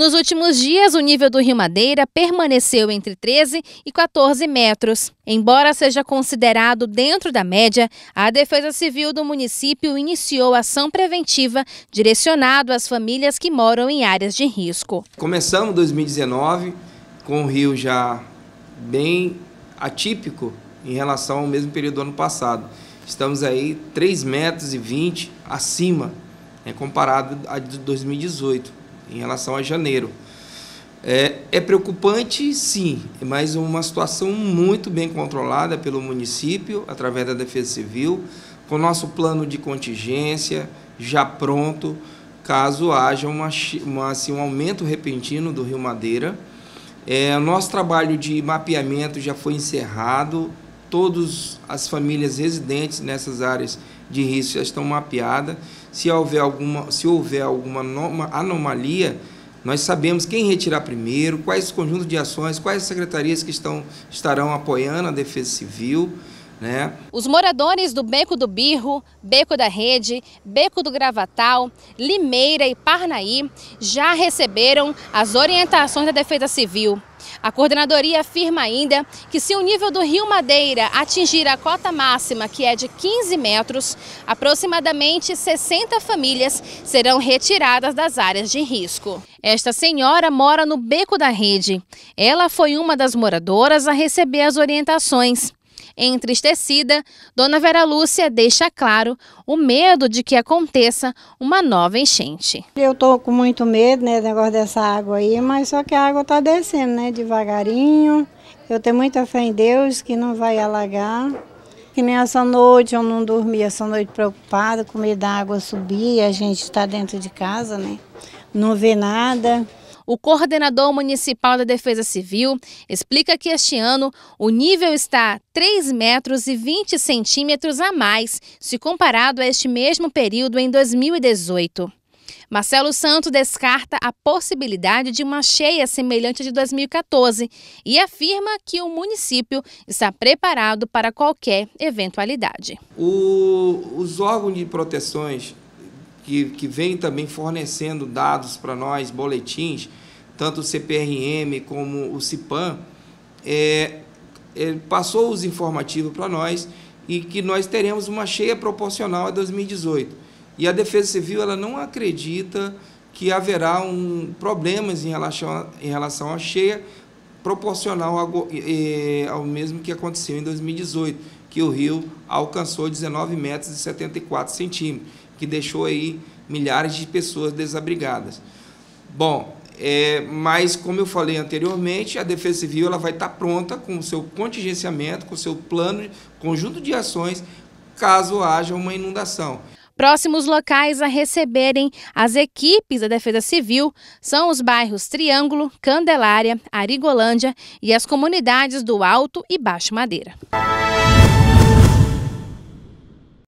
Nos últimos dias, o nível do Rio Madeira permaneceu entre 13 e 14 metros. Embora seja considerado dentro da média, a Defesa Civil do município iniciou ação preventiva direcionada às famílias que moram em áreas de risco. Começamos 2019 com o rio já bem atípico em relação ao mesmo período do ano passado. Estamos aí 3,20 metros acima, né, comparado a 2018 em relação a janeiro. É, é, preocupante, sim, mas uma situação muito bem controlada pelo município, através da Defesa Civil, com nosso plano de contingência já pronto, caso haja uma, uma assim, um aumento repentino do Rio Madeira. É, nosso trabalho de mapeamento já foi encerrado, todas as famílias residentes nessas áreas de risco já estão mapeadas. Se houver alguma, se houver alguma anomalia, nós sabemos quem retirar primeiro, quais conjuntos de ações, quais secretarias que estão, estarão apoiando a Defesa Civil. Né? Os moradores do Beco do Birro, Beco da Rede, Beco do Gravatal, Limeira e Parnaí já receberam as orientações da Defesa Civil. A coordenadoria afirma ainda que se o nível do rio Madeira atingir a cota máxima, que é de 15 metros, aproximadamente 60 famílias serão retiradas das áreas de risco. Esta senhora mora no Beco da Rede. Ela foi uma das moradoras a receber as orientações. Entristecida, Dona Vera Lúcia deixa claro o medo de que aconteça uma nova enchente. Eu estou com muito medo, né, negócio dessa água aí, mas só que a água está descendo, né, devagarinho. Eu tenho muita fé em Deus que não vai alagar. Que nem essa noite eu não dormi, essa noite preocupada, com medo da água subir, a gente está dentro de casa, né? Não vê nada. O coordenador municipal da Defesa Civil explica que este ano o nível está 3 metros e 20 centímetros a mais se comparado a este mesmo período em 2018. Marcelo Santos descarta a possibilidade de uma cheia semelhante à de 2014 e afirma que o município está preparado para qualquer eventualidade. O, os órgãos de proteções que, que vem também fornecendo dados para nós, boletins, tanto o CPRM como o CIPAM, é, é, passou os informativos para nós e que nós teremos uma cheia proporcional a 2018. E a Defesa Civil ela não acredita que haverá um, problemas em relação, em relação à cheia proporcional ao, é, ao mesmo que aconteceu em 2018 que o rio alcançou 19 metros e 74 centímetros, que deixou aí milhares de pessoas desabrigadas. Bom, é, mas como eu falei anteriormente, a Defesa Civil ela vai estar pronta com o seu contingenciamento, com o seu plano, conjunto de ações, caso haja uma inundação. Próximos locais a receberem as equipes da Defesa Civil são os bairros Triângulo, Candelária, Arigolândia e as comunidades do Alto e Baixo Madeira.